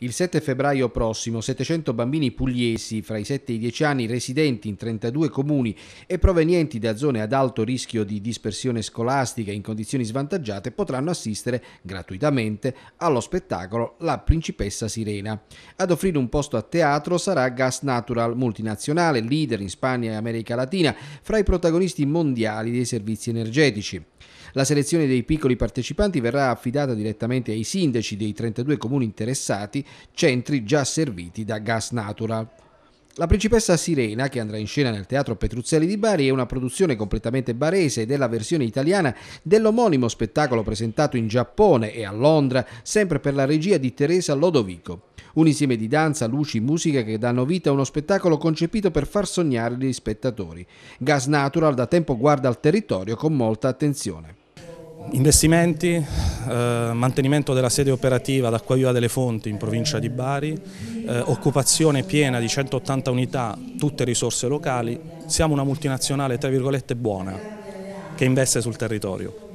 Il 7 febbraio prossimo 700 bambini pugliesi fra i 7 e i 10 anni residenti in 32 comuni e provenienti da zone ad alto rischio di dispersione scolastica in condizioni svantaggiate potranno assistere gratuitamente allo spettacolo La principessa sirena. Ad offrire un posto a teatro sarà Gas Natural, multinazionale, leader in Spagna e America Latina, fra i protagonisti mondiali dei servizi energetici. La selezione dei piccoli partecipanti verrà affidata direttamente ai sindaci dei 32 comuni interessati, centri già serviti da Gas Natural. La principessa Sirena, che andrà in scena nel Teatro Petruzzelli di Bari, è una produzione completamente barese ed è la versione italiana dell'omonimo spettacolo presentato in Giappone e a Londra, sempre per la regia di Teresa Lodovico. Un insieme di danza, luci, e musica che danno vita a uno spettacolo concepito per far sognare gli spettatori. Gas Natural da tempo guarda il territorio con molta attenzione investimenti, eh, mantenimento della sede operativa ad Acquaviva delle Fonti in provincia di Bari, eh, occupazione piena di 180 unità, tutte risorse locali, siamo una multinazionale tra virgolette buona che investe sul territorio.